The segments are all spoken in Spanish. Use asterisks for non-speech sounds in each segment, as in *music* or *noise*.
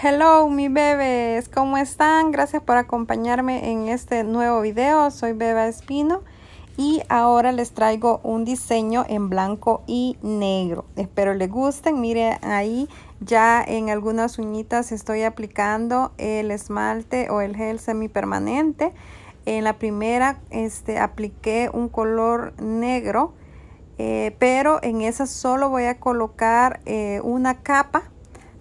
Hello, mi bebés, ¿cómo están? Gracias por acompañarme en este nuevo video. Soy Beba Espino y ahora les traigo un diseño en blanco y negro. Espero les gusten. Miren ahí ya en algunas uñitas estoy aplicando el esmalte o el gel semipermanente. En la primera este, apliqué un color negro, eh, pero en esa solo voy a colocar eh, una capa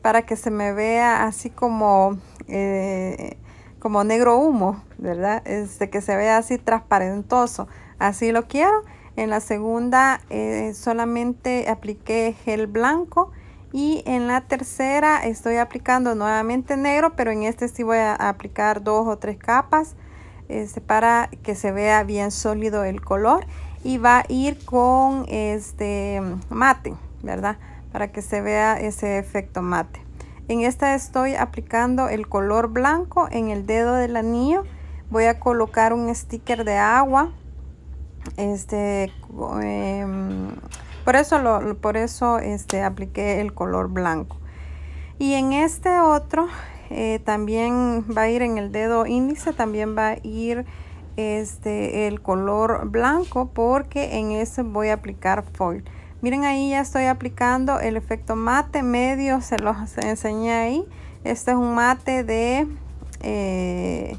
para que se me vea así como, eh, como negro humo, ¿verdad? Este, que se vea así transparentoso. Así lo quiero. En la segunda eh, solamente apliqué gel blanco y en la tercera estoy aplicando nuevamente negro, pero en este sí voy a aplicar dos o tres capas este, para que se vea bien sólido el color y va a ir con este mate, ¿verdad? para que se vea ese efecto mate. En esta estoy aplicando el color blanco en el dedo del anillo. Voy a colocar un sticker de agua. Este, em, por eso, lo, por eso este, apliqué el color blanco. Y en este otro eh, también va a ir en el dedo índice, también va a ir este, el color blanco porque en ese voy a aplicar foil. Miren ahí ya estoy aplicando el efecto mate medio, se los enseñé ahí. Este es un mate de, eh,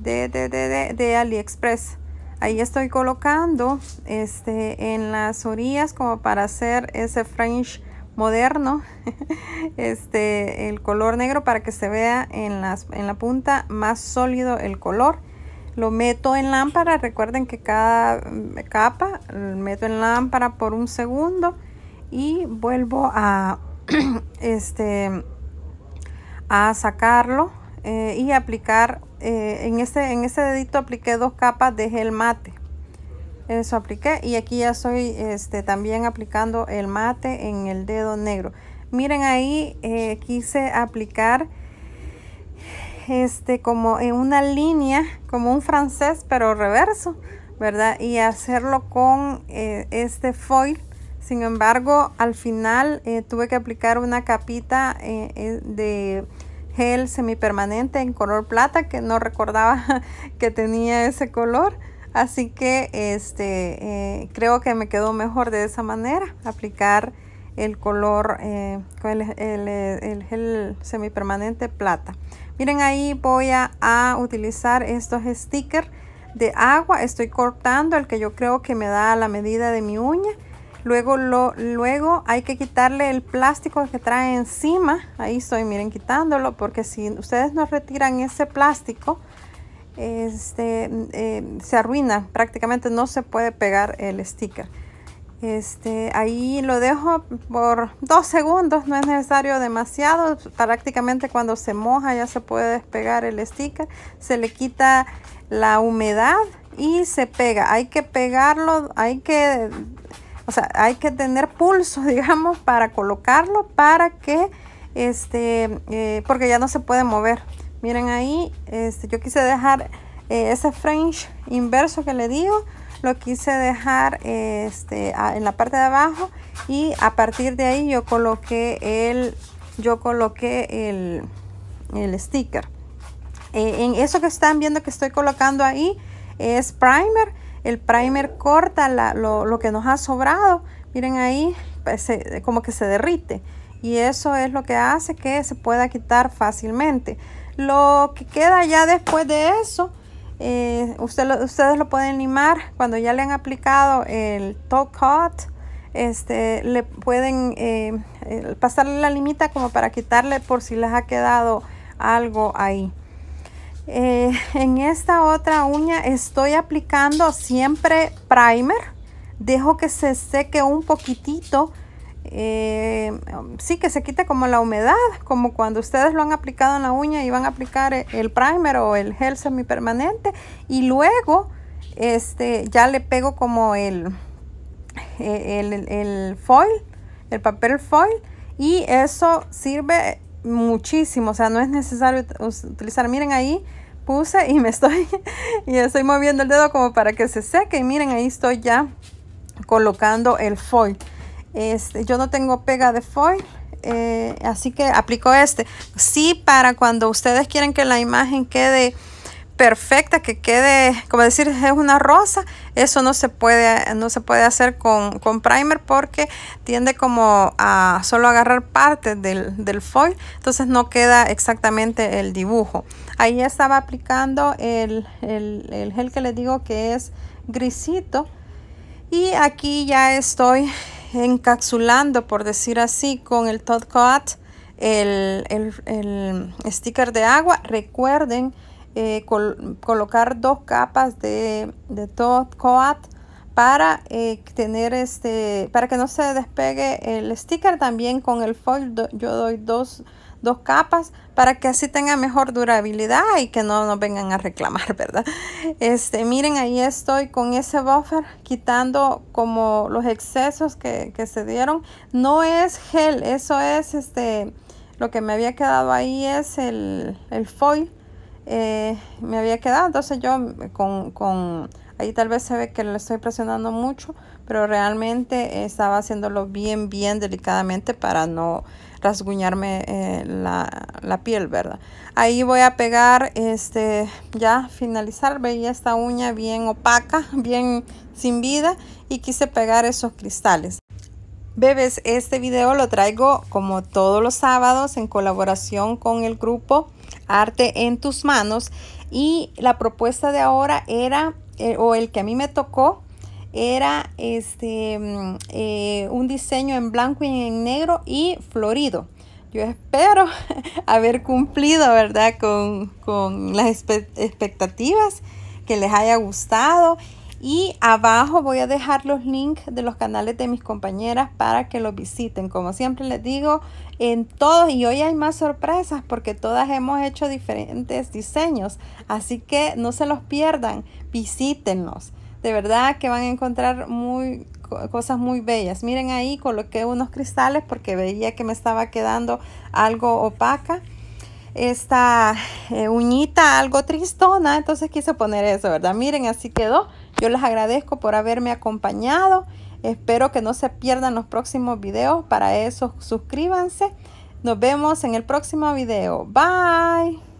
de, AliExpress. Ahí estoy colocando este, en las orillas como para hacer ese French moderno *laughs* este, el color negro para que se vea en, las, en la punta más sólido el color. Lo meto en lámpara, recuerden que cada mm, capa lo meto en lámpara por un segundo y vuelvo a, *clears throat* este, a sacarlo eh, y aplicar eh, en, este, en este dedito apliqué dos capas de gel mate eso apliqué y aquí ya estoy este, también aplicando el mate en el dedo negro miren ahí eh, quise aplicar este, como en una línea, como un francés, pero reverso, ¿verdad? Y hacerlo con eh, este foil. Sin embargo, al final eh, tuve que aplicar una capita eh, de gel semipermanente en color plata que no recordaba *laughs* que tenía ese color. Así que este, creo que me quedó mejor de esa manera, aplicar el color, eh, eh, el, gel semipermanente plata. Miren ahí voy a, utilizar estos stickers de agua. Estoy cortando el que yo creo que me da la medida de mi uña. Luego, lo, luego hay que quitarle el plástico que trae encima. Ahí estoy, miren, quitándolo. Porque si ustedes no retiran ese plástico, este, eh, se arruina. Prácticamente no se puede pegar el sticker. Este, ahí lo dejo por dos segundos, no es necesario demasiado. Prácticamente cuando se moja ya se puede despegar el sticker. Se le quita la humedad y se pega. Hay que pegarlo, hay que, hay que tener pulso, *laughs* digamos, para colocarlo, para que, este, eh, porque ya no se puede mover. Miren ahí, este, yo quise dejar eh, ese French inverso que le digo lo quise dejar este, en la parte de abajo y a partir de ahí yo coloqué el, yo coloqué el, sticker. Eh, en eso que están viendo que estoy colocando ahí es primer. El primer corta lo, que nos ha sobrado. Miren ahí, pues, como que se derrite. Y eso es lo que hace que se pueda quitar fácilmente. Lo que queda ya después de eso eh, ustedes lo pueden limar cuando ya le han aplicado el top coat. Este, le pueden eh, eh, pasarle la limita como para quitarle por si les ha quedado algo ahí. en esta otra uña estoy aplicando siempre primer. Dejo que se seque un poquitito eh, sí que se quite como la humedad, como cuando ustedes lo han aplicado en la uña y van a aplicar el primer o el gel semipermanente y luego este, ya le pego como el, eh, el, el foil, el papel foil y eso sirve muchísimo, o sea, no es necesario utilizar, miren ahí puse y me estoy *laughs* y estoy moviendo el dedo como para que se seque y miren ahí estoy ya colocando el foil este, yo no tengo pega de foil, eh, así que aplico este. Sí, para cuando ustedes quieren que la imagen quede perfecta, que quede, como decir, es una rosa, eso no se puede, no se puede hacer con, primer porque tiende como a solo agarrar parte del, del, foil, entonces no queda exactamente el dibujo. Ahí estaba aplicando el gel que les digo que es grisito y aquí ya estoy encapsulando, por decir así, con el Todd Coat el, sticker de agua. Recuerden eh, colocar dos capas de, de Coat para eh, tener este para que no se despegue el sticker también con el foil yo doy dos dos capas para que así tenga mejor durabilidad y que no nos vengan a reclamar, *laughs* ¿verdad? Este, miren, ahí estoy con ese buffer quitando como los excesos que, se dieron. No es gel, eso es este, lo que me había quedado ahí es el, el foil. Eh, me había quedado, entonces yo con, con Ahí tal vez se ve que le estoy presionando mucho, pero realmente estaba haciéndolo bien, bien delicadamente para no rasguñarme eh, la, piel, ¿verdad? Ahí voy a pegar, este, ya finalizar, veía esta uña bien opaca, bien sin vida y quise pegar esos cristales. Bebes, este video lo traigo como todos los sábados en colaboración con el grupo Arte en tus manos y la propuesta de ahora era eh, o el que a mí me tocó, era este, mm, eh, un diseño en blanco y en negro y florido. Yo espero *laughs* haber cumplido, ¿verdad? Con, con las expectativas, que les haya gustado y abajo voy a dejar los links de los canales de mis compañeras para que los visiten. Como siempre les digo, en todos, y hoy hay más sorpresas porque todas hemos hecho diferentes diseños. Así que no se los pierdan, visítenlos. De verdad que van a encontrar muy, cosas muy bellas. Miren ahí, coloqué unos cristales porque veía que me estaba quedando algo opaca esta eh, uñita algo tristona, entonces quise poner eso, ¿verdad? Miren, así quedó. Yo les agradezco por haberme acompañado. Espero que no se pierdan los próximos videos. Para eso suscríbanse. Nos vemos en el próximo video. Bye.